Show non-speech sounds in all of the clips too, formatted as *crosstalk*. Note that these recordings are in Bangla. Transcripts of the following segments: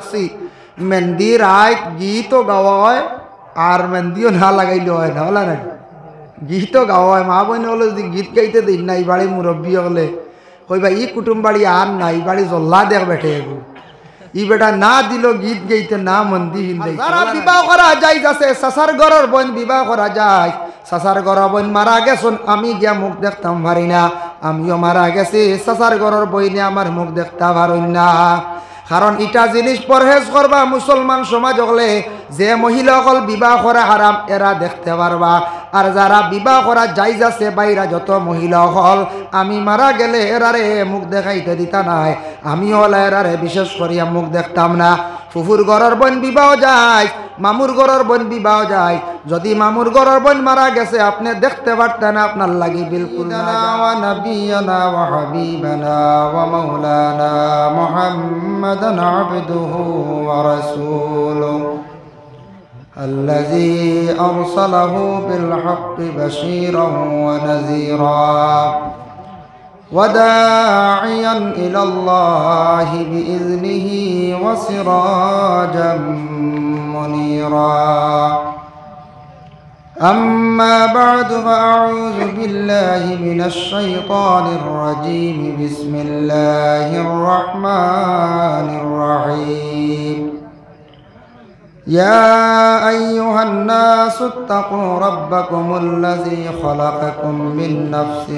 আছি মেহেন্দি রায় গীতও গাওয়া হয় আর মেহেন্দিও না লাগাইলে হয় না হলা গীতও গাওয়া হয় মা বোন হলে যদি গীত গাইতে দিন না এই বাড়ি মুরব্বী হলে কইবা ই কুটুম বাড়ি আর না এই বাড়ি জল্লা দেখ বেঠে এগু ই বেটা না দিল গীত গাইতে না মন্দি যারা বিবাহ করা যাই যাচ্ছে সাসার ঘরের বোন বিবাহ করা যায় সাসার ঘর বোন মারা গেছুন আমি গিয়া মুখ দেখতাম পারি না আমিও মারা গেছি সাসার ঘরের বইনে আমার মুখ দেখতে পারি না কারণ ইটা জিনিস পরহেজ করবা মুসলমান সমাজ হলে যে মহিলা অকল বিবাহ করা হারাম এরা দেখতে পারবা আর যারা বিবাহ করা যাই যাচ্ছে বাইরা যত মহিলা হল আমি মারা গেলে এরারে মুখ দেখাইতে দিতা নাই আমি হলে এরারে বিশেষ করিয়া মুখ দেখতাম না ফুফুর ঘরের বোন বিবাহ যায় মামুর ঘরের বোন বিবাহ যায় যদি মামুর ঘরের বোন মারা গেছে আপনি দেখতে পারতেন আপনার লাগি বিলকুল ওয়া ওয়া মহাম্মদ محمدا عبده ورسوله الذي أرسله بالحق بشيرا ونذيرا وداعيا إلى الله بإذنه وسراجا منيرا أما بعد فأعوذ بالله من الشيطان الرجيم بسم الله الرحمن الرحيم يا أيها الناس اتقوا ربكم الذي خلقكم من نفس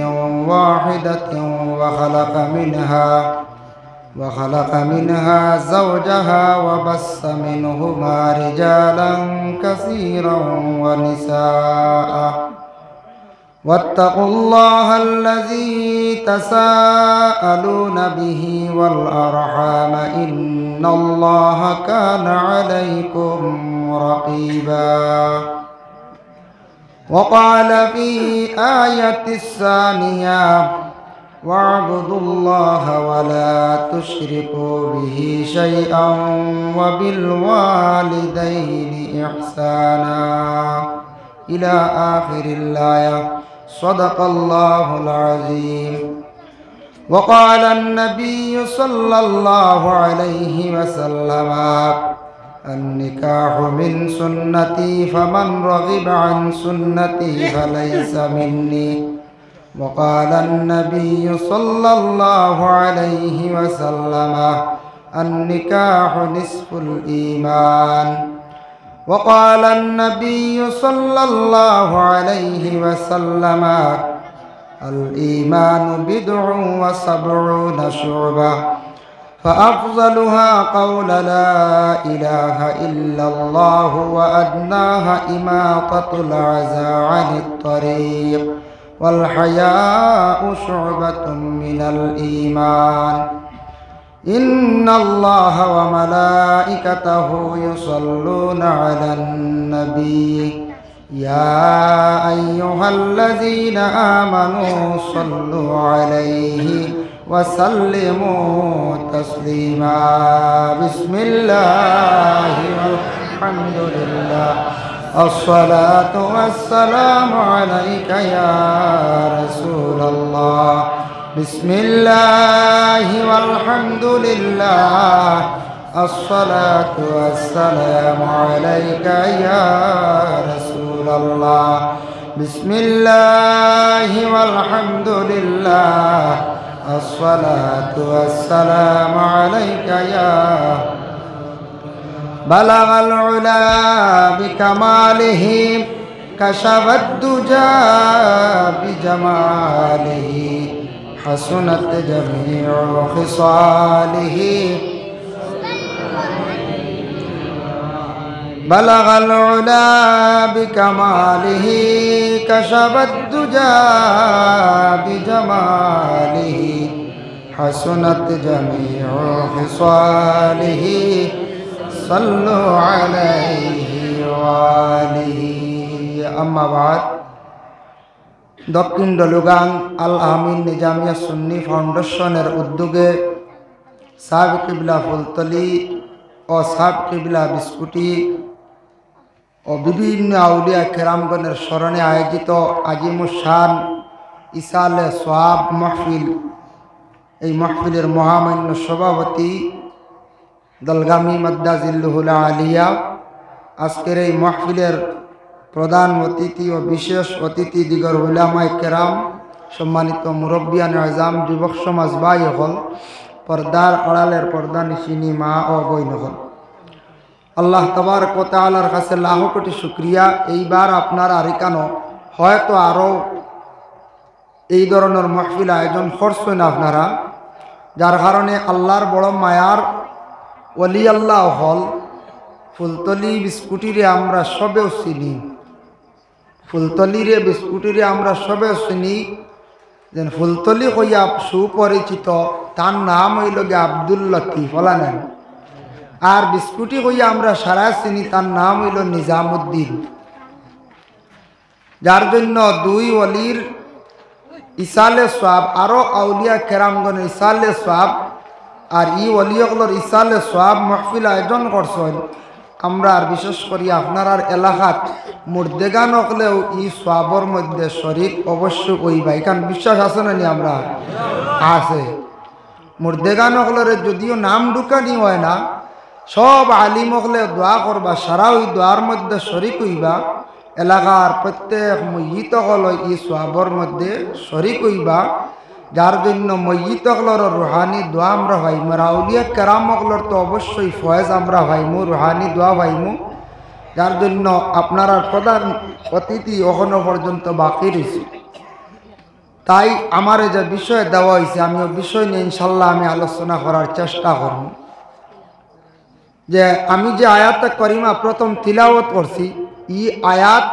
واحدة وخلق منها وخلق منها زوجها وبص منهما رجالا كثيرا ونساء واتقوا الله الذي تساءلون به والأرحام إن الله كان عليكم رقيبا وقال في آية الثانية واعبدوا الله ولا تشركوا به شيئا وبالوالدين إحسانا إلى آخر الآية صدق الله العظيم وقال النبي صلى الله عليه وسلم النكاح من سنتي فمن رغب عن سنتي فليس مني وقال النبي صلى الله عليه وسلم النكاح نصف الإيمان وقال النبي صلى الله عليه وسلم الإيمان بدع وسبعون شعبة فأفضلها قول لا إله إلا الله وأدناها إماطة العزى عن الطريق والحياء شعبة من الإيمان إن الله وملائكته يصلون على النبي يا أيها الذين آمنوا صلوا عليه وسلموا تسليما بسم الله والحمد لله الصلاة والسلام عليك يا رسول الله بسم الله والحمد لله الصلاة والسلام عليك يا رسول الله بسم الله والحمد لله الصلاة والسلام عليك يا رسول بلغ العلا بكماله كشف الدجى بجماله حسنت جميع خصاله بلغ العلا بكماله كشف الدجى بجماله حسنت جميع خصاله দক্ষিণ ডলুগাং আল আহমিন নিজামিয়া সুন্নি ফাউন্ডেশনের উদ্যোগে সাব কিবলা ফুলতলি ও সাব কিবলা বিস্কুটি ও বিভিন্ন আউলিয়া খেরামগণের স্মরণে আয়োজিত আজিমুসান ইসালে সোহাব মাহফিল এই মাহফিলের মহামান্য সভাপতি দলগামী মাদ্দা জিল্লুহুল আলিয়া আজকের এই মাহফিলের প্রধান অতিথি ও বিশেষ অতিথি দিগর উলামাই কেরাম সম্মানিত মুরব্বিয়ান আজাম যুবক সমাজ বাই হল পর্দার আড়ালের পর্দা নিশিনী মা ও বৈন হল আল্লাহ তবার আলার কাছে লাহ কোটি শুক্রিয়া এইবার আপনার আরিকানো হয়তো আরও এই ধরনের মাহফিল আয়োজন করছেন আপনারা যার কারণে আল্লাহর বড় মায়ার অলি আল্লাহ হল ফুলতলি বিস্কুটিরে আমরা সবেও চিনি ফুলতলিরে বিস্কুটিরে আমরা সবেও চিনি যেন ফুলতলি হইয়া সুপরিচিত তার নাম হইল গে আব্দুল লতিফ হলানেন আর বিস্কুটি হইয়া আমরা সারা চিনি তার নাম হইল নিজামুদ্দিন যার জন্য দুই অলির ইসালে সাব আরও আউলিয়া কেরামগণ ইসালে সাব আর ই অলিয়গুলোর ইসালে সব মহফিল আয়োজন করছেন আমরা আর বিশেষ করি আপনার এলাকাত মুর্দেগা নকলেও ই সবর মধ্যে শরীর অবশ্য ওইবাই কারণ বিশ্বাস আছে না নি আমরা আছে মুর্দেগা নকলের যদিও নাম ঢুকানি হয় না সব আলিম হকলে দোয়া করবা সারা ওই দোয়ার মধ্যে শরিক হইবা এলাকার প্রত্যেক মুহিত হল ই সবর মধ্যে শরিক হইবা যার জন্য ময়িতকলর রুহানি দোয়া আমরা ভাইমু রাউলিয়া কেরামকলর তো অবশ্যই ফয়েজ আমরা ভাইমু রুহানি দোয়া ভাইমু যার জন্য আপনারা প্রধান অতিথি এখনো পর্যন্ত বাকি রয়েছে তাই আমার যে বিষয় দেওয়া হয়েছে আমি ওই বিষয় নিয়ে ইনশাল্লাহ আমি আলোচনা করার চেষ্টা করব যে আমি যে আয়াত করিমা প্রথম তিলাওয়াত করছি ই আয়াত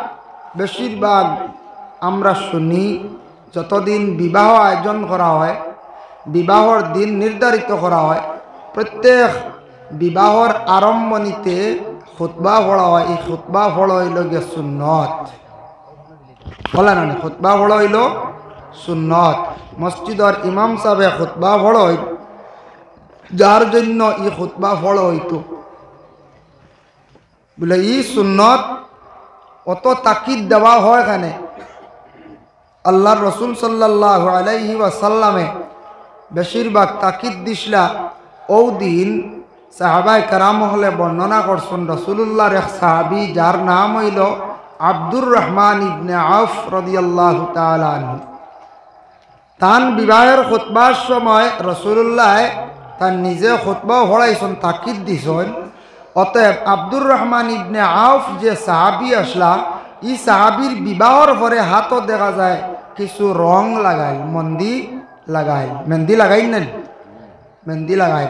বেশিরভাগ আমরা শুনি যতদিন বিবাহ আয়োজন কৰা হয় বিবাহৰ দিন নিৰ্ধাৰিত কৰা হয় প্ৰত্যেক বিবাহৰ আৰম্ভণিতে সুতবা ফলা হয় এই সোতবা ফল হইল গে সুন্নত ফলা নানি সুতবা ফল হইল সুন্নত মছজিদৰ ইমাম সাহেবে সুতবা ফল হৈ যাৰ জন্য ই সোতবা ফল হইত বোলে ই সুন্নত অত তাকিদ দেওয়া হয় কেনে আল্লাহ রসুল সাল্লাহ আলাইহি ওয়াসাল্লামে বেশিরভাগ তাকিদ দিসলা ও দিন সাহাবায় কারাম হলে বর্ণনা করছেন রসুল্লাহর এক সাহাবি যার নাম হইল আব্দুর রহমান ইবনে আফ রদিয়াল্লাহ তালান তান বিবাহের খোঁতবার সময় রসুল্লাহ তার নিজে খোঁতবাও হড়াইছেন তাকিদ দিছেন অতএব আব্দুর রহমান ইবনে আফ যে সাহাবি আসলা ই সাহাবির বিবাহর পরে হাতও দেখা যায় কিছু রং লাগাই মন্দি লাগাই মেহেন্দি লাগাই না মেহেন্দি লাগাই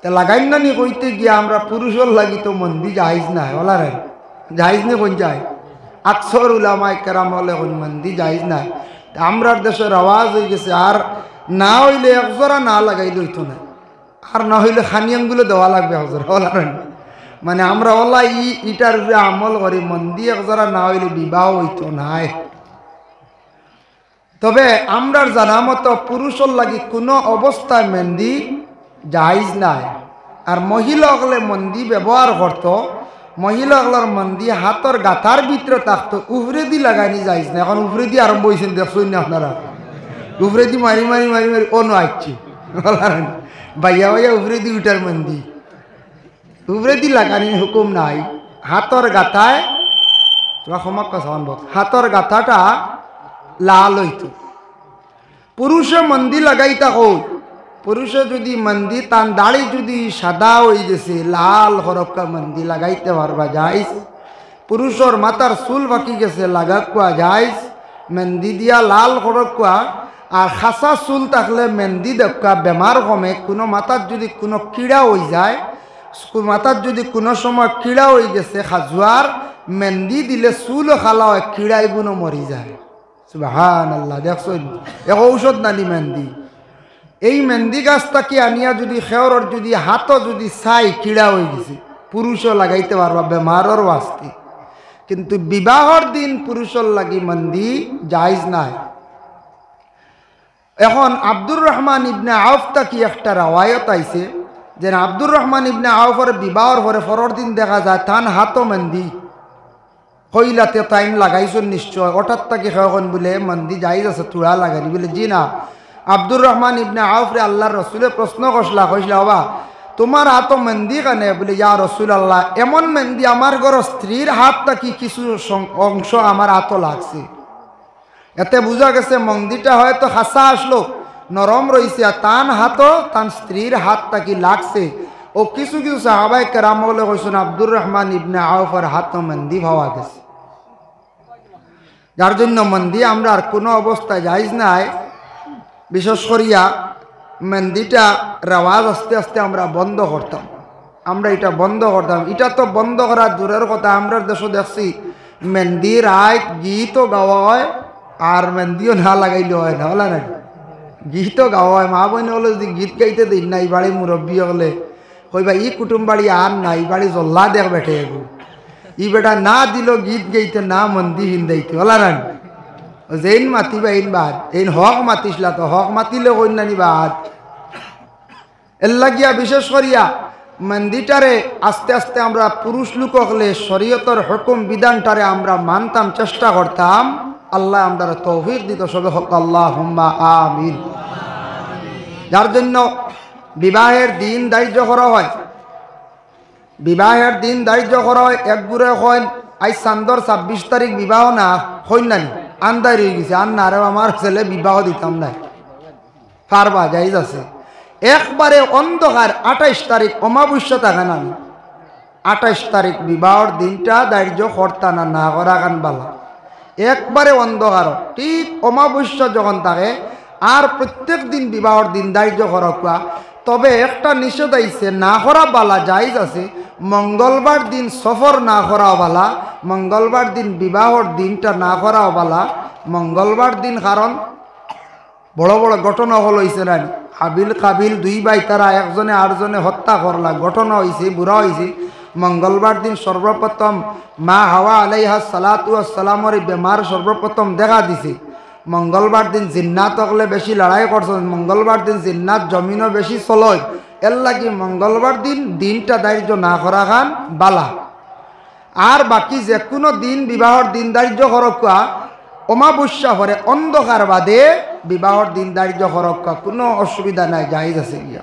তা লাগাইন না নি কইতে গিয়ে আমরা পুরুষের লাগি তো মন্দি যাইজ না ওলা রে যাইজ নি কোন যায় আকসর উলামায় কেরাম হলে কোন মন্দি যাইজ না আমরার দেশের আওয়াজ হয়ে গেছে আর না হইলে একজোড়া না লাগাই হইতো না আর না হইলে খানি দেওয়া লাগবে হজর ওলা রে মানে আমরা ওলা ই ইটার উপরে আমল করি মন দিয়ে যারা না হইলে বিবাহ হইত নাই তবে আমরা জানা মতো পুরুষের লাগি কোনো অবস্থায় মেন্দি জাহিজ নাই আর মহিলাগলে মন্দি ব্যবহার করত মহিলাগলার মন্দি হাতর গাথার ভিতরে থাকত উফরে লাগাই লাগাইনি যাইস না এখন উফরে দিয়ে আরম্ভ হয়েছেন দেখছেন না আপনারা উফরে মারি মারি মারি মারি অন্য আসছি *laughs* বাইয়া বাইয়া উফরে উঠার মন্দি উবরে দি হুকুম নাই হাতর গাথায় তোমার সমক সম্ভব হাতর গাথাটা লাল হইত পুরুষ মন্দি লাগাইতা হই পুরুষ যদি মন্দি তান দাড়ি যদি সাদা হয়ে গেছে লাল হরক্কা মন্দি লাগাইতে পারবা যাইস পুরুষর মাতার চুল বাকি গেছে লাগাকুয়া যাইস মেহেন্দি দিয়া লাল হরকুয়া আর খাসা চুল থাকলে মেন্দি দেখা বেমার কমে কোনো মাথার যদি কোনো কীড়া হয়ে যায় মাথার যদি কোনো সময় কীড়া হয়ে গেছে খাজুয়ার মেহেন্দি দিলে চুলও খালা হয় কীড়াই গুণও মরি যায় হান আল্লাহ দেখছো এক ঔষধ নানি মেহেন্দি এই মেহেন্দি কি আনিয়া যদি খেয়র যদি হাতও যদি চাই কীড়া হয়ে গেছে পুরুষও লাগাইতে পারবা বেমারও আসতে কিন্তু বিবাহর দিন পুরুষর লাগি মন্দি যাইজ নাই এখন আব্দুর রহমান ইবনে আফতা কি একটা রাওয়ায়ত আইছে যেন আব্দুর রহমান ইবনে আউফর বিবাহর পরে ফরর দিন দেখা যায় থান হাতো মন্দি কইলাতে টাইম লাগাইছুন নিশ্চয় হঠাৎ তাকে এখন বলে মন্দি যাই আছে তুড়া লাগানি বলে জি না আব্দুর রহমান ইবনে আউফরে আল্লাহ রসুলের প্রশ্ন কসলা কইসলা বাবা তোমার হাত মন্দি কানে বলে ইয়া রসুল আল্লাহ এমন মন্দি আমার ঘর স্ত্রীর হাত নাকি কিছু অংশ আমার হাত লাগছে এতে বোঝা গেছে মন্দিটা হয়তো হাসা আসলো নরম রয়েছে আর তান হাত তান স্ত্রীর হাতটা কি লাগছে ও কিছু কিছু সাহাবাই কেরাম বলে কৈছেন আব্দুর রহমান ইবনে আউফার হাত মন্দি ভাবা গেছে যার জন্য মন্দি আমরা আর কোনো অবস্থায় যাইজ নাই বিশেষ করিয়া মেহেন্দিটা রেওয়াজ আস্তে আস্তে আমরা বন্ধ করতাম আমরা এটা বন্ধ করতাম এটা তো বন্ধ করার দূরের কথা আমরা দেশ দেখছি মেহেন্দির আয় গীত গাওয়া হয় আর মেহেন্দিও না লাগাইলে হয় না হলে নাকি গীত গাওয়া মা বোন হলে যদি গীত গাইতে দিন না এই বাড়ি মুরব্বী হলে কইবা ই কুটুম বাড়ি আর না এই বাড়ি জল্লা দেখ বেটে এগু ই বেটা না দিল গীত গাইতে না মন্দি হিন দিতে রান যেইন মাতিবা এইন বাদ এই হক মাতিসলা তো হক মাতিলে কন্যানি বাদ এল্লাগিয়া বিশেষ করিয়া মন্দিটারে আস্তে আস্তে আমরা পুরুষ লোক হলে শরীয়তর হকুম বিধানটারে আমরা মানতাম চেষ্টা করতাম আল্লাহ আমরা তৌফিক দিত সবে হক আল্লাহ আমিন যার জন্য বিবাহের দিন দায়িত্ব করা হয় বিবাহের দিন দায়িত্ব করা হয় একগুড়ে হয় আজ চান্দর ছাব্বিশ তারিখ বিবাহ না হইন নানি আন্দায় রয়ে গেছে আন না আমার ছেলে বিবাহ দিতাম নাই পারবা যাই আছে একবারে অন্ধকার আঠাইশ তারিখ অমাবস্যা থাকেন না আঠাইশ তারিখ বিবাহর দিনটা দার্য কর্তা না না করা গান বালা একবারে অন্ধকার ঠিক অমাবস্যা যখন থাকে আর প্রত্যেক দিন বিবাহর দিন দায়িত্ব হরকুয়া তবে একটা নিষেধ আইসে না হরা বালা যাইজ আছে মঙ্গলবার দিন সফর না হরা বালা মঙ্গলবার দিন বিবাহর দিনটা না হরা বালা মঙ্গলবার দিন কারণ বড় বড় ঘটনা হল হয়েছে রানী হাবিল কাবিল দুই ভাই তারা একজনে আটজনে হত্যা করলা ঘটনা হয়েছে বুড়া হয়েছে মঙ্গলবার দিন সর্বপ্রথম মা হাওয়া আলাইহা সালাতু সালামর বেমার সর্বপ্রথম দেখা দিছে মঙ্গলবার দিন জিন্নাত হলে বেশি লড়াই করছেন মঙ্গলবার দিন জিন্নাত জমিনও বেশি চলয় এর লাগি মঙ্গলবার দিন দিনটা দারিদ্র না করা খান বালা আর বাকি যে কোনো দিন বিবাহর দিন দারিদ্র হরকা অমাবস্যা হরে অন্ধকার বাদে বিবাহর দিন দারিদ্র হরকা কোনো অসুবিধা নাই জাহিজ আছে গিয়া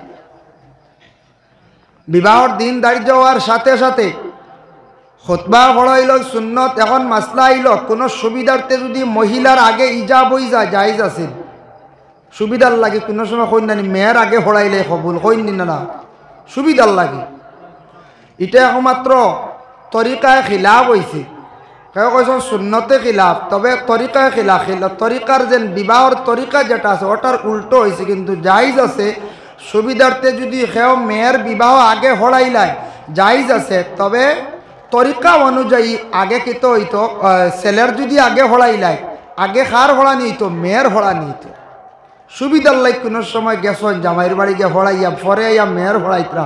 বিবাহর দিন দারিদ্র হওয়ার সাথে সাথে খোতবা বড় ইল সুন্নত এখন মাসলা আইল কোনো সুবিধার্থে যদি মহিলার আগে ইজা বইজা জায়জ আছে সুবিধার লাগে কোনো সময় কইনানি মেয়ের আগে হরাইলে সবুল কইনি না সুবিধার লাগে এটা একমাত্র তরিকায় খিলাফ হয়েছে কেউ কৈছেন সুন্নতে খিলাফ তবে তরিকায় খিলা খিলা তরিকার যে বিবাহর তরিকা যেটা আছে ওটার উল্টো হয়েছে কিন্তু জাইজ আছে সুবিধার্থে যদি সেও মেয়ের বিবাহ আগে হরাইলায় জাইজ আছে তবে তরিকা অনুযায়ী আগে কিতো হইতো ছেলের যদি আগে লাই আগে হার হড়া নিত মেয়ের হড়া নিত সুবিধার লাই কোনো সময় গেছন জামাইয়ের বাড়ি গিয়ে হড়াইয়া ফরে আইয়া মেয়ের হড়াইতরা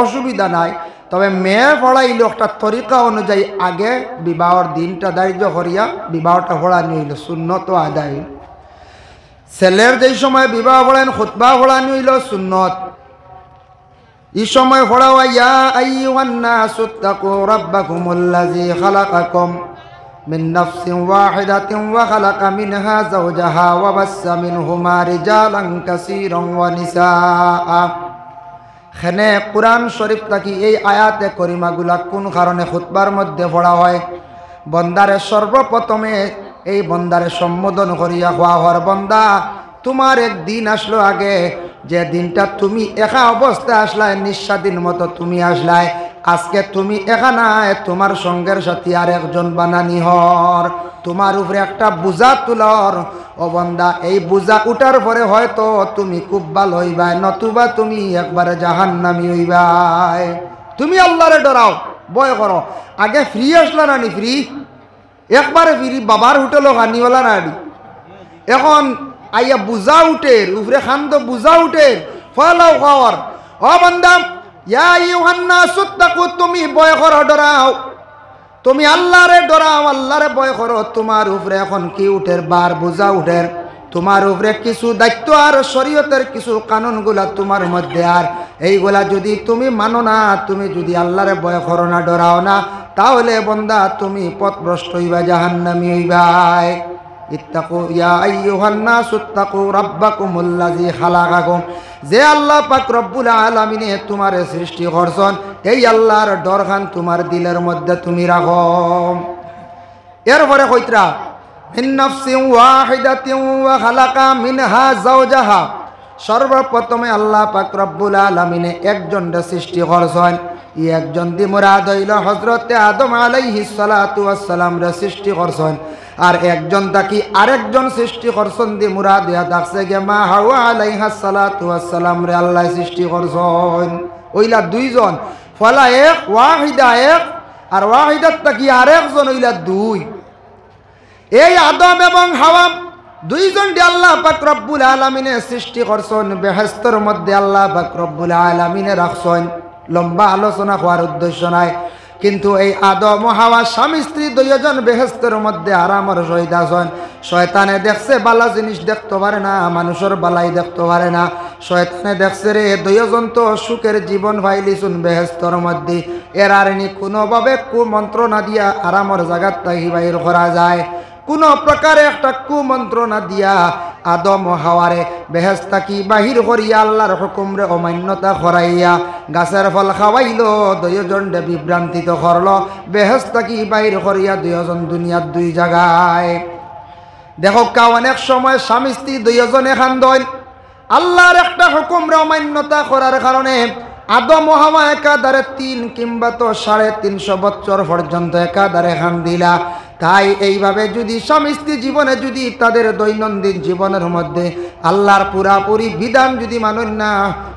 অসুবিধা নাই তবে মেয়ের হড়াইল একটা তরিকা অনুযায়ী আগে বিবাহর দিনটা দায়িত্ব হরিয়া বিবাহটা হড়া নিইল সুন্নত আদায় ছেলের যেই সময় বিবাহ হড়াইন খুতবা হড়া নিইল শূন্যত এই সময় ফড়াওয়া ইয়া আইয়ুহান নাসু তাকু রাব্বাকুমুল্লাযী খালাকাকুম মিন নাফসিন ওয়াহিদাতিন ওয়া খালাকা মিনহা যাওজাহা ওয়া বাসসা মিনহুমা রিজালান কাসীরান ওয়া নিসাআ খানে কুরআন শরীফ থাকি এই আয়াতে করিমাগুলা কোন কারণে খুতবার মধ্যে পড়া হয় বন্দারে সর্বপ্রথমে এই বন্দারে সম্বোধন করিয়া হওয়া হর বন্দা তোমার একদিন আসলো আগে যে দিনটা তুমি একা অবস্থায় আসলায় নিঃস্বাধীন মতো তুমি আসলায় আজকে তুমি একা নাই তোমার সঙ্গের সাথী আর একজন বানানি হর তোমার উপরে একটা বোঝা তুলর বন্দা এই বোঝা উঠার পরে হয়তো তুমি খুব ভালো হইবাই নতুবা তুমি একবারে জাহান নামি হইবাই তুমি আল্লাহরে ডরাও বয় করো আগে ফ্রি আসলা নানি ফ্রি একবারে ফ্রি বাবার হোটেলও খানিওয়ালা নানি এখন আইয়া বুঝা উঠের খান খান্দ বুঝা উঠের ফলাও খাওয়ার হ বান্দাম ইয়া ইউহান্না সুত্তাকু তুমি বয়সর ডরাও তুমি আল্লাহরে ডরাও আল্লাহরে বয়সর তোমার উপরে এখন কি উঠের বার বোঝা উঠের তোমার উপরে কিছু দায়িত্ব আর শরীয়তের কিছু কানুনগুলা তোমার মধ্যে আর এইগুলা যদি তুমি মানো না তুমি যদি আল্লাহরে বয় করো না ডরাও না তাহলে বন্দা তুমি পথভ্রষ্ট হইবা জাহান্নামি হইবায় যে আল্লাহ পাক আলমিনে তোমার সৃষ্টি করছন এই আল্লাহর ডরখান তোমার দিলের মধ্যে তুমি রাখো এরপরে কইতরা সর্বপ্রথমে আল্লাহ পাক রব্বুল আলমিনে একজন সৃষ্টি করছেন ই একজন দি মুরাদ হজরতে আদম আলাইহিস সালাম সৃষ্টি করছেন আর একজন তাকি আরেকজন সৃষ্টি করছন দি মুরা দিয়া ডাকছে গে মা হাওয়া আলাইহা সালাতু আসসালাম রে আল্লাহ সৃষ্টি করছন ওইলা দুইজন ফলা এক ওয়াহিদা এক আর ওয়াহিদাত তাকি আরেকজন ওইলা দুই এই আদম এবং হাওয়াম দুইজন আল্লাহ রব্বুল আলমিনে সৃষ্টি করছেন বেহস্তর মধ্যে আল্লাহ রব্বুল আলমিনে রাখছেন লম্বা আলোচনা হওয়ার উদ্দেশ্য নাই কিন্তু এই আদম হাওয়া স্বামী স্ত্রী দুইজন বেহস্তের মধ্যে আরামর সহিদাসন শয়তানে দেখছে বালা জিনিস দেখতে পারে না মানুষের বালাই দেখতে পারে না শয়তানে দেখছে রে দুইজন তো সুখের জীবন ভাইলিছুন বেহস্তর মধ্যে এর আর নি কোনোভাবে কুমন্ত্রণা দিয়া আরামর জায়গার তাহি বাইর করা যায় কোন প্রকারে একটা কুমন্ত্রণা দিয়া আদম হাওয়ারে বেহেস্তা থাকি বাহির করিয়া আল্লাহর হুকুমরে অমান্যতা হরাইয়া গাছের ফল খাওয়াইল দুইজনডে বিভ্রান্তিত হরল বেহেস্তা থাকি বাহির করিয়া দুইজন দুনিয়ার দুই জায়গায় কা অনেক সময় স্বামী স্ত্রী দুইজনে খান্দন আল্লাহর একটা হুকুমরে অমান্যতা করার কারণে আদম হাওয়া একাধারে তিন কিংবা তো সাড়ে তিনশো বছর পর্যন্ত একাধারে খান দিলা তাই এইভাবে যদি স্বামী স্ত্রী জীবনে যদি তাদের দৈনন্দিন জীবনের মধ্যে আল্লাহর পুরাপুরি বিধান যদি মানুন না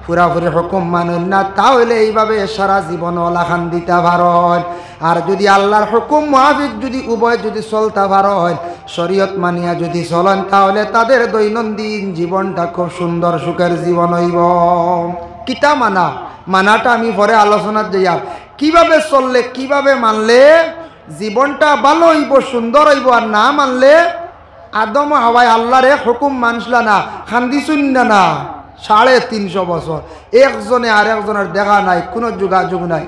পুরাপুরি হুকুম মানুন না তাহলে এইভাবে সারা জীবন অলাখান দিতে ভারত আর যদি আল্লাহর হুকুম মহাবিদ যদি উভয় যদি চলতে ভারত শরীয়ত মানিয়া যদি চলেন তাহলে তাদের দৈনন্দিন জীবনটা খুব সুন্দর সুখের জীবন হইব কিতা মানা মানাটা আমি পরে আলোচনা যাইয়া কিভাবে চললে কিভাবে মানলে জীবনটা ভালো হইব সুন্দর হইব আর না মানলে আদম হাওয়াই আল্লাহরে হুকুম মানসলা না খান্দি না না সাড়ে তিনশো বছর একজনে আর একজনের দেখা নাই কোনো যোগাযোগ নাই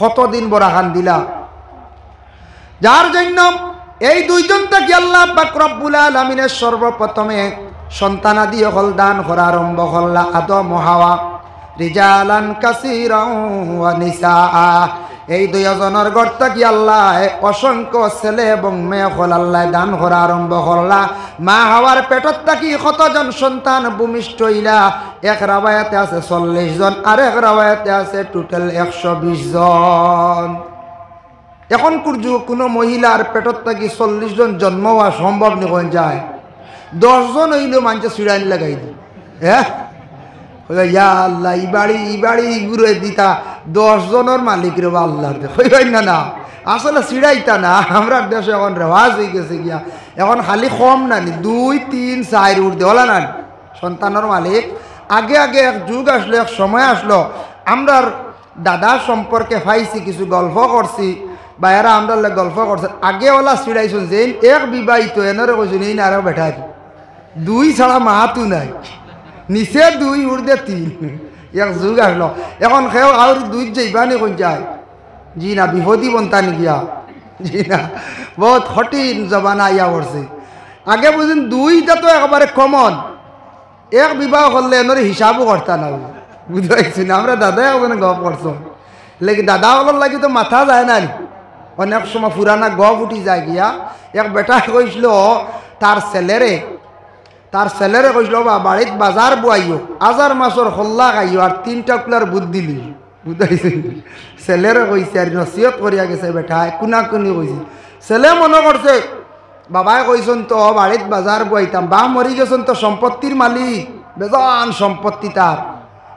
কতদিন বড় হান দিলা যার জন্য এই দুইজন থেকে আল্লাহ বাকরবুল আলমিনের সর্বপ্রথমে সন্তানাদি হল দান করা আরম্ভ হল্লা আদম হাওয়া রিজালান কাসিরা নিসা এই দুজনের গর্তা কি আল্লাহ অসংখ্য ছেলে এবং মেয়ে হল আল্লাহ দান করা আরম্ভ করলা মা হওয়ার পেটত থাকি কতজন সন্তান ভূমিষ্ঠ হইলা এক রাবায়াতে আছে চল্লিশ জন আর এক রাবায়াতে আছে টোটাল একশো বিশ জন এখন কুর্য কোনো মহিলার পেটত থাকি চল্লিশ জন জন্ম হওয়া সম্ভব নিকন যায় দশজন হইলেও মানুষের সিরাইন লাগাই দিই হ্যাঁ আল্লাহ দিতা মালিক না না না আমরা দেশে এখন গেছে এখন খালি কম দুই তিন নানি সন্তানের মালিক আগে আগে এক যুগ আসলো এক সময় আসলো আমরা দাদা সম্পর্কে পাইছি কিছু গল্প করছি বা এরা আমরা গল্প করছে আগে ওলা সিড়াইছুন যে এক বিবাহিত এনারে কৈছুন এই না আরও বেঠাই দুই ছাড়া মাহাতু নাই নিচে দুই উর্দে তিন এক যুগ আসলো এখন সেও আর দুই যাইবানি কোন যায় জি না বিপদী বন্তান গিয়া জি না বহুত কঠিন জবানা ইয়া পড়ছে আগে বুঝুন দুইটা তো একবারে কমন এক বিবাহ করলে এনের হিসাবও করতে না বুঝতে না আমরা দাদা ওখানে গপ করছো লেকিন দাদা ওগুলোর লাগে তো মাথা যায় না অনেক সময় পুরানা গপ উঠি যায় গিয়া এক বেটা কইছিল তার ছেলেরে তার ছেলেরে কইল বা বাড়িত বাজার বুয়াইও আজার মাছর হল্লা খাইও আর তিনটা কুলার বুধ দিলি বুঝাইছে ছেলেরে কইছে আর নসিহত করিয়া গেছে বেঠায় কোনা কোনি কইছে ছেলে মনে করছে বাবায় কইছেন তো বাড়িত বাজার বুয়াইতাম বা মরি গেছেন তো সম্পত্তির মালিক বেজান সম্পত্তি তার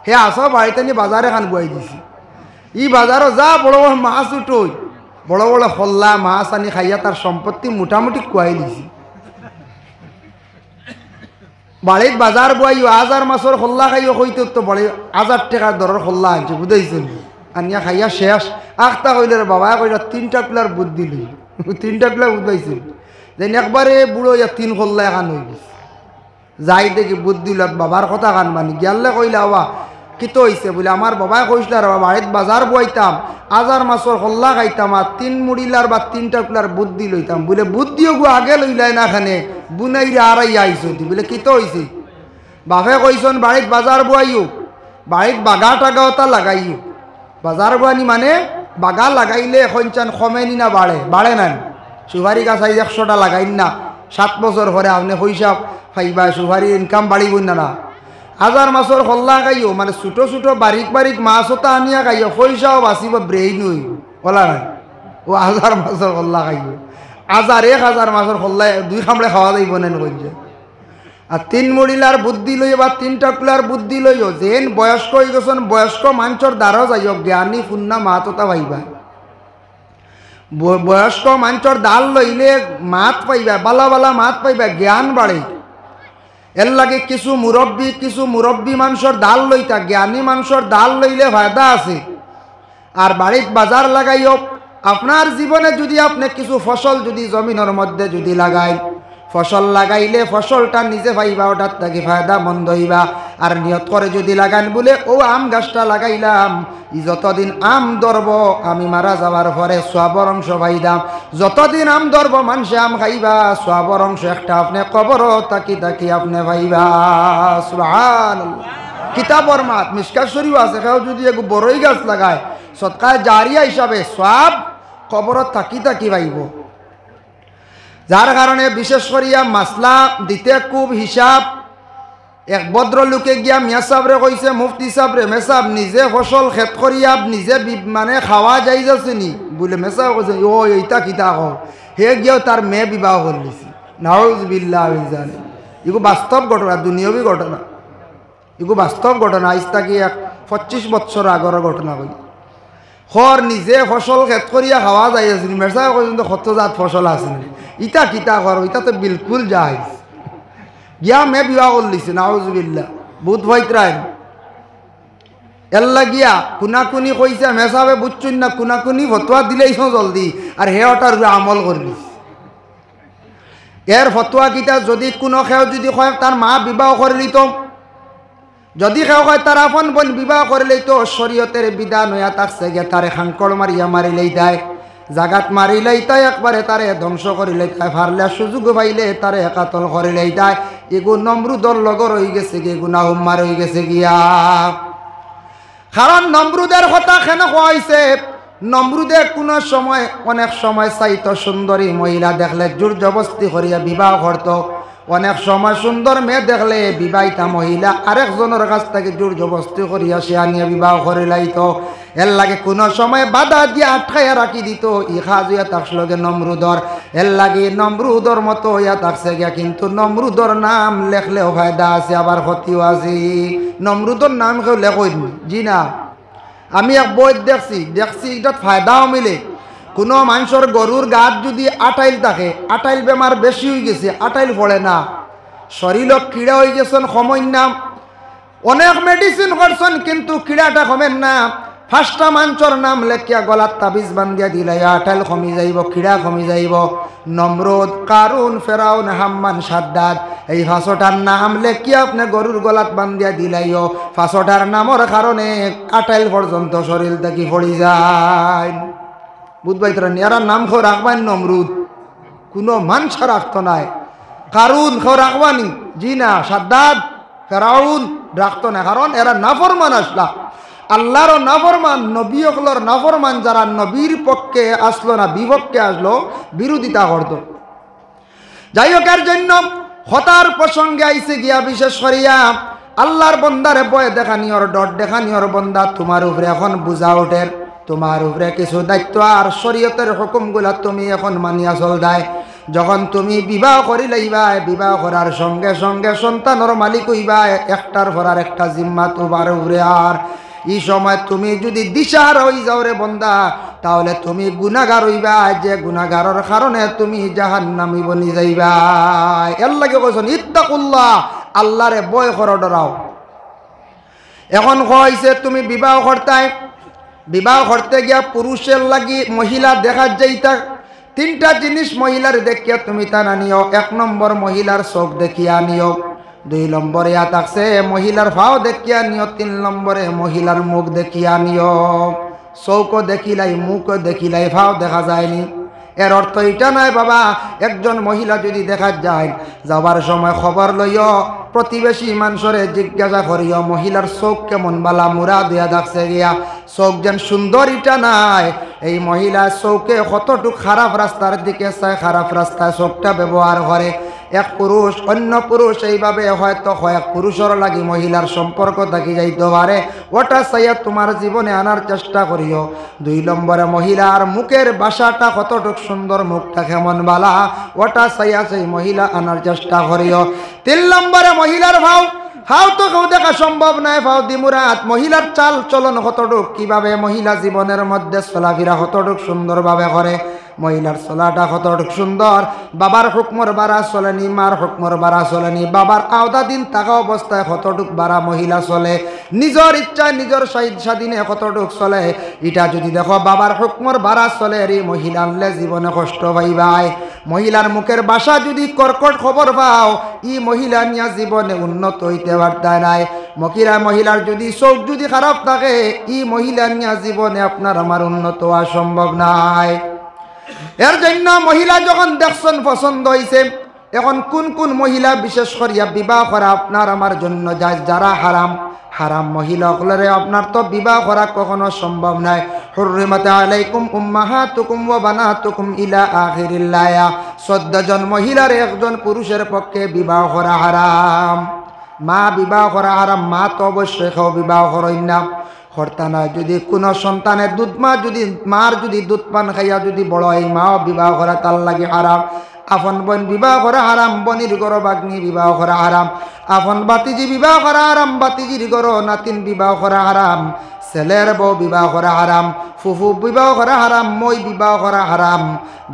হে আস বাড়িতে নিয়ে বাজারে খান বুয়াই দিছি ই বাজারও যা বড় বড় মাছ উঠোই বড় বড় হল্লা মাছ আনি খাইয়া তার সম্পত্তি মোটামুটি কুয়াই দিছি বাড়িত বাজার বইও আজার মাছর খোল্লা খাইও হইতে তো বাড়ি আজার টাকার দরের খোল্লা আনছে বুঝাইছেন আনিয়া খাইয়া শেষ আখটা কইলে বাবা কইলা তিনটা পিলার বুধ দিল *laughs* তিনটা পিলার বুধাইছেন যেন একবারে বুড়ো ইয়া তিন খোল্লা এখন হয়ে গেছে যাই দেখি বুধ দিল বাবার কথা কান মানি গিয়ালে কইলা আবা কিতো হয়েছে বলে আমার বাবা কইসল আর বাড়িত বাজার বইতাম আজার মাছর হল্লা খাইতাম আর তিন মুড়িলার বা তিনটা কুলার বুদ্ধি লইতাম বলে বুদ্ধিও গু আগে লইলাই না খানে বুনাইরে আড়াই আইসো বলে কিত হয়েছে বাপে কইসন বাড়িত বাজার বুয়াইও বাড়িত বাগা টাগা ওটা লাগাইও বাজার বুয়ানি মানে বাগা লাগাইলে সঞ্চান কমেনি না বাড়ে বাড়ে না সুপারি গাছ আইজ একশোটা লাগাইন না সাত বছর পরে আপনি হইসাব ফাইবা সুপারির ইনকাম বাড়িব না না হাজার মাছর হল্লা খাইও মানে ছোট ছোট বারিক বারিক মাছ তা আনিয়া খাইও পয়সাও বাঁচিব ব্রেইন হইব হলা নাই ও হাজার মাছর হল্লা খাইও হাজার এক হাজার মাছর হল্লা দুই খামড়ে খাওয়া যাইব নেন কইছে আর তিন মরিলার বুদ্ধি লইও বা তিন টাকুলার বুদ্ধি লইও যেন বয়স্ক হয়ে গেছেন বয়স্ক মাঞ্চর দ্বারও যাইও জ্ঞানী ফুন্না মাততা পাইবা বয়স্ক মাঞ্চর ডাল লইলে মাত পাইবা বালা বালা মাত পাইবা জ্ঞান বাড়ে এর লাগে কিছু মুরব্বী কিছু মুরব্বী মানুষের ডাল লইতা জ্ঞানী মানুষের ডাল লইলে ফায়দা আছে আর বাড়িত বাজার লাগাইও আপনার জীবনে যদি আপনি কিছু ফসল যদি জমিনের মধ্যে যদি লাগায় ফসল লাগাইলে ফসলটা নিজে পাইবা ওটার থাকি ফায়দা মন্দ হইবা আর নিয়ত করে যদি লাগান বলে ও আম গাছটা লাগাইলাম যতদিন আম ধরব আমি মারা যাওয়ার পরে সোয়াবর অংশ পাইদাম যতদিন আম ধরব মানুষে আম খাইবা সোয়াবর অংশ একটা আপনি কবর তাকি তাকি আপনি পাইবা সুহান কিতাবর মাত মিসকা শরীফ আছে কেউ যদি এক বড়ই গাছ লাগায় সৎকার জারিয়া হিসাবে সব কবর থাকি থাকি পাইব যার কারণে বিশেষ করিয়া মাসলা দিতে কুব হিসাব এক লোকে গিয়া মিয়া কইছে মুফতি সাবরে মেসাব নিজে ফসল খেত করিয়া নিজে মানে খাওয়া যাই যাচ্ছে নি বলে মেসাব কইছে ও এইটা কিতা হ হে গিয়াও তার মেয়ে বিবাহ করলিছি নাউজ বিল্লাহ জানে এগু বাস্তব ঘটনা দুনিয়বী ঘটনা এগু বাস্তব ঘটনা আজ কি এক পঁচিশ বছর আগর ঘটনা কই খর নিজে ফসল খেত করিয়া খাওয়া যাই আছে মেসাব কইছেন তো জাত ফসল আছে ইটা কিতা করো ইটা তো বিলকুল যাই গিয়া মে বিবাহ করলিছে নাউজবিল্লা ভূত ভৈত্রায় এল্লা গিয়া কুনাকুনি কইছে মেসাবে বুঝছুন না কুনাকুনি দিলেই দিলেইছ জলদি আর হে ওটার আমল করলিস এর ফতোয়া কিতা যদি কোনো খেও যদি কয় তার মা বিবাহ করলি তো যদি কেউ কয় তার আপন বোন বিবাহ করলেই তো শরীয়তের বিদা নয়া তার সেগে তার হাঙ্কড় মারিয়া মারিলেই দেয় জাগাত মারি তাই একবারে তারে ধ্বংস করিলে তাই ফারলে সুযোগ পাইলে তারে একাতল করিলে তাই এগু নমরুদর লগর হয়ে গেছে কি গুনা হুম্মার হয়ে গেছে গিয়া কারণ নমরুদের কথা কেন হয়েছে নমরুদে কোনো সময় অনেক সময় চাইত সুন্দরী মহিলা দেখলে জোর জবস্তি করিয়া বিবাহ করত অনেক সময় সুন্দর মেয়ে দেখলে বিবাহিতা মহিলা আরেকজনের কাছ থেকে জোর জবস্তি করিয়া সে আনিয়া বিবাহ করে লাইত এর লাগে কোনো সময় বাধা দিয়ে আটকাইয়া রাখি দিত ইহা জুয়া তার লগে নমরুদর এর লাগে নমরুদর মতো ইয়া থাকছে গিয়া কিন্তু নমরুদর নাম লেখলেও ফায়দা আছে আবার ক্ষতিও আছে নমরুদর নাম কেউ লেখই জি না আমি এক বই দেখছি দেখছি এটা ফায়দাও মিলে কোনো মানুষের গরুর গাছ যদি আটাইল থাকে আটাইল বেমার বেশি হয়ে গেছে আটাইল ফলে না শরীর কীড়া হয়ে গেছেন সময় নাম অনেক মেডিসিন করছেন কিন্তু কীড়াটা কমেন না ফার্স্টা মাঞ্চর নাম লেখিয়া গলার তাবিজ বান্ধিয়া দিলাই আটাইল কমি যাইব কীড়া কমি যাইব নম্রদ কারুন ফেরাউন হাম্মান সাদ্দাদ এই ফাঁসটার নাম লেখিয়া আপনি গরুর গলাত বান্ধিয়া দিলাইও ফাঁসটার নামর কারণে আটাইল পর্যন্ত শরীর দেখি ফড়ি যায় বুধবাই তোরা নেয়ারার নাম খো রাখবান নমরুদ কোনো মানসা রাখতো নাই কারুন খো রাখবানি জি না সাদ্দাদ ফেরাউন রাখতো না কারণ এরা নাফরমান আসলা আল্লাহরও নাফরমান নবী অকলর নাফরমান যারা নবীর পক্ষে আসলো না বিপক্ষে আসলো বিরোধিতা করত যাই হোক এর জন্য হতার প্রসঙ্গে আইসে গিয়া বিশেষ করিয়া আল্লাহর বন্দারে বয় দেখানিওর ডট দেখানিওর বন্দা তোমার উপরে এখন বুঝা ওঠের তোমার উপরে কিছু দায়িত্ব আর শরীয়তের হুকুমগুলা তুমি এখন মানিয়া চল দেয় যখন তুমি বিবাহ করি লইবাই বিবাহ করার সঙ্গে সঙ্গে সন্তানের মালিক হইবাই একটার ভরার একটা জিম্মা তোমার উপরে আর এই সময় তুমি যদি দিশার হই যাও রে বন্দা তাহলে তুমি গুণাগার হইবা যে গুণাগারের কারণে তুমি জাহান নামি বনি যাইবা এর লাগি কইছেন ইত্তাকুল্লাহ আল্লাহরে বয় কর ডরাও এখন কইছে তুমি বিবাহ করতায় বিবাহ করতে গিয়া পুরুষের লাগি মহিলা দেখা যাইতা তিনটা জিনিস মহিলার দেখিয়া তুমি তা আনিও এক নম্বর মহিলার চোখ দেখিয়া আনিও দুই নম্বরে ইয়া মহিলার ভাও দেখিয়া নিও তিন নম্বরে মহিলার মুখ দেখিয়া নিও চৌকো দেখিলাই মুখ দেখিলাই ভাও দেখা যায়নি এর অর্থ এটা নয় বাবা একজন মহিলা যদি দেখা যায় যাবার সময় খবর লইও প্রতিবেশী মানুষরে জিজ্ঞাসা করিও মহিলার চোখ কেমন বালা মুরা দিয়া দেখছে গিয়া চোখ যেন সুন্দর ইটা নাই এই মহিলা চৌকে কতটুক খারাপ রাস্তার দিকে চায় খারাপ রাস্তায় চোখটা ব্যবহার করে এক পুরুষ অন্য পুরুষ এইভাবে হয়তো হয় এক পুরুষের লাগি মহিলার সম্পর্ক থাকি যাইতে পারে ওটা চাইয়া তোমার জীবনে আনার চেষ্টা করিও দুই নম্বরে মহিলার মুখের বাসাটা কতটুক সুন্দর মুখটা কেমন বালা ওটা চাইয়া সেই মহিলা আনার চেষ্টা করিও তিন নম্বরে মহিলার ভাও হাও তো কেউ দেখা সম্ভব নাই ফাও দিমুরাত মহিলার চাল চলন হতডুক কিভাবে মহিলা জীবনের মধ্যে চলাফেরা হতডুক সুন্দরভাবে করে মহিলার চলাটা কতটুক সুন্দর বাবার হুকমর বাড়া চলেনি মার হুকমর বাড়া চলেনি বাবার আওদা দিন থাকা অবস্থায় কতটুক বাড়া মহিলা চলে নিজের ইচ্ছা নিজের স্বাধীনে কতটুক চলে এটা যদি দেখো বাবার হুকমর বাড়া চলে রে মহিলা আনলে জীবনে কষ্ট ভাই মহিলার মুখের বাসা যদি কর্কট খবর পাও ই মহিলা নিয়া জীবনে উন্নত হইতে পারতায় নাই মকিরা মহিলার যদি চোখ যদি খারাপ থাকে ই মহিলা নিয়া জীবনে আপনার আমার উন্নত হওয়া সম্ভব নাই এর জন্য মহিলা যখন দেখছেন পছন্দ হয়েছে এখন কোন কোন মহিলা বিশেষ করিয়া বিবাহ করা আপনার আমার জন্য যারা হারাম হারাম মহিলাগুলোরে আপনার তো বিবাহ করা কখনো সম্ভব নয় হুররিমাতা আলাইকুম উম্মাহাতুকুম ওয়া বানাতুকুম ইলা আখিরিল ইলা 14 জন মহিলার একজন পুরুষের পক্ষে বিবাহ করা হারাম মা বিবাহ করা হারাম মা তো অবশ্যই বিবাহ করেন না কর্তা নয় যদি কোনো সন্তানের দুধ মা যদি মার যদি দুধ পান খাইয়া যদি বড় এই মাও বিবাহ করা তার লাগে আরাম আফন বোন বিবাহ করা আরাম বনির গড় বাগ্নি বিবাহ করা আরাম আফন বাতিজি বিবাহ করা আরাম বাতিজির গড় নাতিন বিবাহ করা আরাম ছেলের বউ বিবাহ করা হারাম ফুফু বিবাহ করা হারাম মই বিবাহ করা হারাম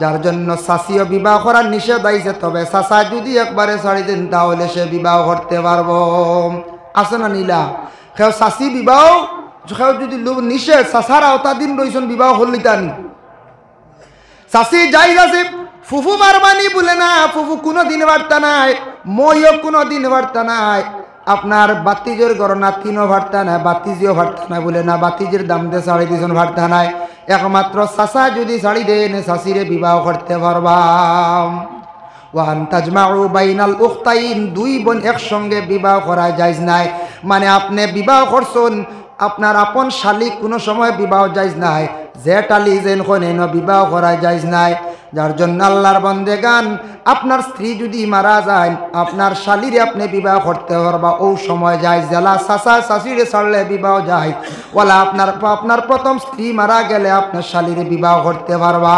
যার জন্য শাসীয় বিবাহ করার নিষেধ আইছে তবে শাসা যদি একবারে ছাড়ি দেন তাহলে সে বিবাহ করতে পারব আসনা নীলা কেউ শাসী বিবাহ জোখাও যদি লোক নিষেধ সাসার আওতা দিন রইছন বিবাহ হল্লিতানি সাসি যাই আছে ফুফু মারবানি বলে না ফুফু কোনো দিন বার্তা নাই মইও কোনো দিন বার্তা নাই আপনার বাতিজের গরনা তিনও ভার্তা নাই বাতিজিও ভার্তা নাই বলে না বাতিজের দাম দিয়ে সাড়ে দিয়েছেন ভার্তা নাই একমাত্র সাসা যদি সাড়ি নে সাসিরে বিবাহ করতে পারবাম ওয়ান তাজমাউ বাইনাল উখতাইন দুই বোন একসঙ্গে বিবাহ করা যায় নাই মানে আপনি বিবাহ করছেন আপনার আপন শালিক কোনো সময় বিবাহ যাইজ নাই যে টালি যেন বিবাহ করা যাইজ নাই যার জন্য আল্লাহর বন্দে গান আপনার স্ত্রী যদি মারা যায় আপনার শালিরে আপনি বিবাহ করতে পারবা ও সময় যায় জেলা সাসা শাশুড়ে ছাড়লে বিবাহ যায় বলা আপনার আপনার প্রথম স্ত্রী মারা গেলে আপনার শালিরে বিবাহ করতে পারবা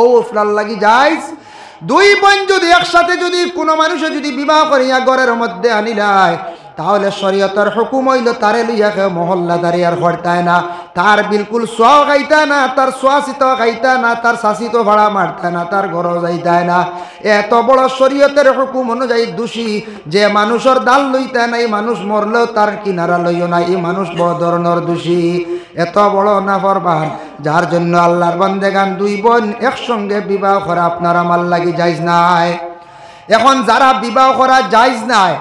ও ফলার লাগি যাইজ দুই বোন যদি একসাথে যদি কোনো মানুষে যদি বিবাহ করিয়া ঘরের মধ্যে আনিলায় তাহলে শরীয়তর হুকুম হইল তারে লইয়াকে মহল্লাদারি আর হরতায় না তার বিলকুল স গাইতা না তার শ্বাসিত গাইতা না তার শাসিত ভাড়া মারতা না তার ঘর যাইতায় না এত বড় শরীয়তের হুকুম অনুযায়ী দোষী যে মানুষের দাল লইতা না এই মানুষ মরলেও তার কিনারা লইও না এই মানুষ বড় ধরনের দোষী এত বড় না ফরবান যার জন্য আল্লাহর গান দুই বোন একসঙ্গে বিবাহ করা আপনারা মাল লাগি যাইজ নাই এখন যারা বিবাহ করা যাইজ নাই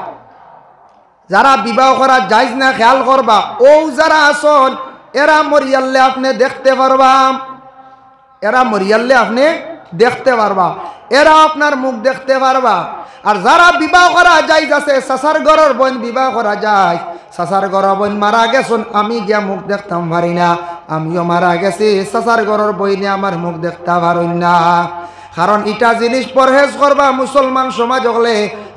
যারা বিবাহ করা যাইজ না খেয়াল করবা ও যারা আসন এরা মরিয়াল্লে আপনি দেখতে পারবা এরা মরিয়াল্লে আপনি দেখতে পারবা এরা আপনার মুখ দেখতে পারবা আর যারা বিবাহ করা যাইজ আছে সাসার গড়ের বোন বিবাহ করা যায় সাসার ঘরের বোন মারা গেছুন আমি গিয়া মুখ দেখতাম পারি না আমিও মারা গেছি সাসার গড়ের বইনে আমার মুখ দেখতে পারি না কারণ ইটা জিনিস পরহেজ করবা মুসলমান সমাজ হলে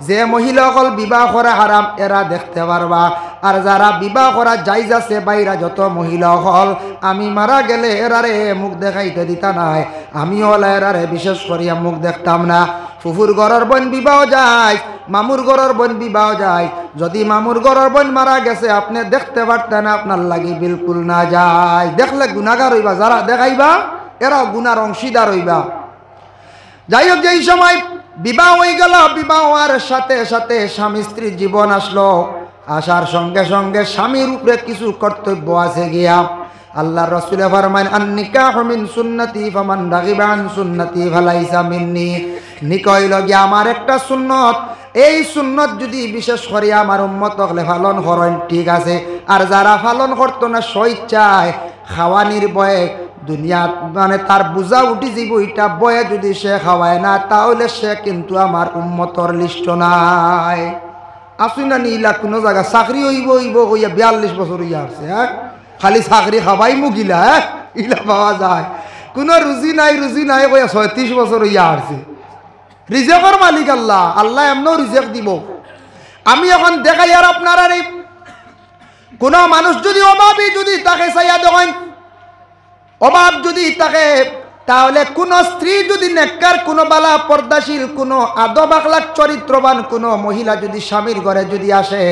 যে মহিলা অকল বিবাহ করা হারাম এরা দেখতে পারবা আর যারা বিবাহ করা যাই যাচ্ছে বাইরা যত মহিলা হল আমি মারা গেলে এরারে মুখ দেখাইতে দিতা নাই আমি হলে এরারে বিশেষ করিয়া মুখ দেখতাম না ফুফুর গড়ের বোন বিবাহ যায় মামুর গড়ের বোন বিবাহ যায় যদি মামুর গড়ের বোন মারা গেছে আপনি দেখতে পারতেন আপনার লাগি বিলকুল না যায় দেখলে গুণাগার হইবা যারা দেখাইবা এরা গুনার অংশীদার হইবা যাই হোক যেই সময় বিবাহ হয়ে গেল বিবাহ হওয়ার সাথে সাথে স্বামী স্ত্রীর জীবন আসলো আসার সঙ্গে সঙ্গে স্বামীর উপরে কিছু কর্তব্য আছে গিয়া আল্লাহ রসুল সুন্নতি সুন্নতি গিয়া আমার একটা সুন্নত এই সুন্নত যদি বিশেষ করে আমার উম্মত হলে ফালন করেন ঠিক আছে আর যারা ফালন করতো না স্বইচ্ছায় খাওয়ানির বয়ে দুনিয়াত মানে তার বোঝা উঠি যাব এটা বয়ে যদি সে খাওয়ায় না তাহলে সে কিন্তু আমার উন্মতর লিষ্ট নাই আসুন না নিলা কোনো জায়গা চাকরি হইব হইব হইয়া বিয়াল্লিশ বছর হইয়া আছে হ্যাঁ খালি চাকরি খাবাই মুগিলা হ্যাঁ ইলা পাওয়া যায় কোনো রুজি নাই রুজি নাই কইয়া ছয়ত্রিশ বছর হইয়া আসছে রিজেকর মালিক আল্লাহ আল্লাহ এমনও রিজেক দিব আমি এখন দেখাই আর আপনার কোনো মানুষ যদি অভাবী যদি তাকে চাইয়া দেখেন অভাব যদি থাকে তাহলে কোনো স্ত্রী যদি নেককার কোন বালা পর্দাশীল কোনো আদবাকলাক চরিত্রবান কোনো মহিলা যদি স্বামীর ঘরে যদি আসে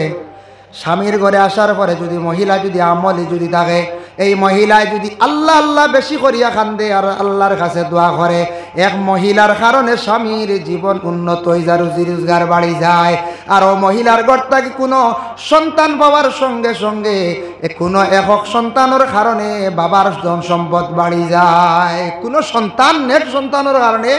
স্বামীর ঘরে আসার পরে যদি মহিলা যদি আমলে যদি থাকে এই মহিলায় যদি আল্লাহ আল্লাহ বেশি করিয়া কান্দে আর আল্লাহর কাছে দোয়া করে এক মহিলার কারণে স্বামীর জীবন উন্নত হয়ে যায় রুজি রোজগার বাড়ি যায় আর ও মহিলার গড়টাকে কোনো সন্তান পাওয়ার সঙ্গে সঙ্গে কোনো একক সন্তানের কারণে বাবার ধন সম্পদ বাড়ি যায় কোনো সন্তান নেক সন্তানের কারণে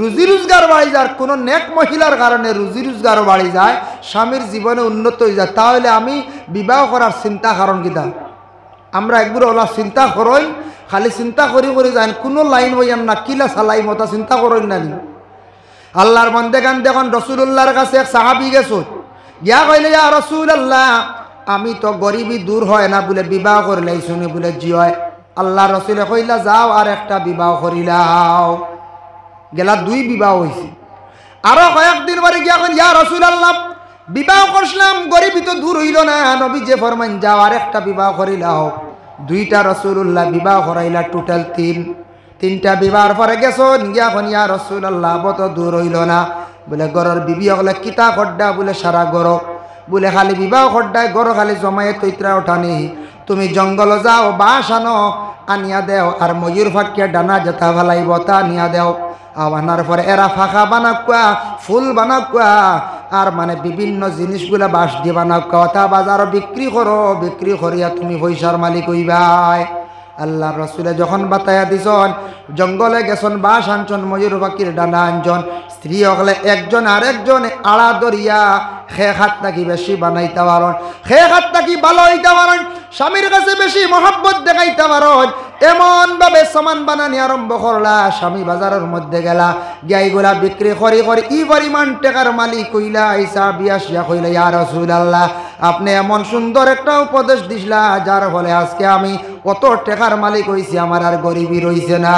রুজি রোজগার বাড়ি যায় কোনো নেক মহিলার কারণে রুজি রোজগারও বাড়ি যায় স্বামীর জীবনে উন্নত হয়ে যায় তাহলে আমি বিবাহ করার চিন্তা কারণ কিনা আমরা একবার ওলা চিন্তা করই খালি চিন্তা করি করে যান কোনো লাইন বইয়ান না কিলা সালাই মতা চিন্তা করই না আল্লাহর বন্দে গান দেখুন রসুল্লাহর কাছে এক সাহাবি গেছো ইয়া কইলে ইয়া রসুল আল্লাহ আমি তো গরিবী দূর হয় না বলে বিবাহ করলে শুনি বলে জি আল্লাহ রসুলে কইলা যাও আর একটা বিবাহ করিলাও গেলা দুই বিবাহ হয়েছে আরো কয়েকদিন পরে গিয়া কইল ইয়া রসুল আল্লাহ বিবাহ করছিলাম গরিবী তো দূর হইল না নবী যে ফরমান যাও আর একটা বিবাহ করিলাও দুইটা রসুল্লাহ বিবাহ হরাইলা টোটাল তিন তিনটা বিবাহর পরে গেছো গিয়া হনিয়া রসুল্লাহ বত দূর হইল না বলে গরর বিবি হলে কিতা খড্ডা বলে সারা গর বলে খালি বিবাহ খড্ডায় গর খালি জমায়ে তৈত্রা ওঠানি তুমি জঙ্গল যাও বাস আনো আনিয়া দেও আর ময়ূর ফাঁকিয়া ডানা জেতা ভালাই বতা নিয়া দেও আওয়ানার পরে এরা ফাঁকা বানাকুয়া ফুল বানাকুয়া আর মানে বিভিন্ন জিনিসগুলা বাস দিবা না কথা বাজার বিক্রি করো বিক্রি করিয়া তুমি হইসার মালিক হইবাই আল্লাহ রসুলে যখন বাতায়া দিছন জঙ্গলে গেছন বাস আনছন ময়ূর পাখির ডানা আনছন স্ত্রী হলে একজন আরেকজন আড়া দরিয়া খে হাত নাকি বেশি বানাইতে পারেন খে হাত নাকি ভালো হইতে স্বামীর কাছে বেশি মহাব্বত দেখাইতে পারো এমন ভাবে সমান বানানি আরম্ভ করলা স্বামী বাজারের মধ্যে গেলা গাইগুলা বিক্রি করি করি ই পরিমাণ টেকার মালিক কইলা আইসা বিয়া শিয়া কইলা ইয়া রসুল আল্লাহ আপনি এমন সুন্দর একটা উপদেশ দিছলা যার ফলে আজকে আমি কত টেকার মালিক হইছি আমার আর গরিবই রইছে না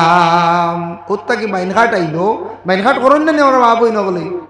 কোত্তা কি মাইনঘাট আইলো মাইনঘাট করুন না আমার বাবুই নগলে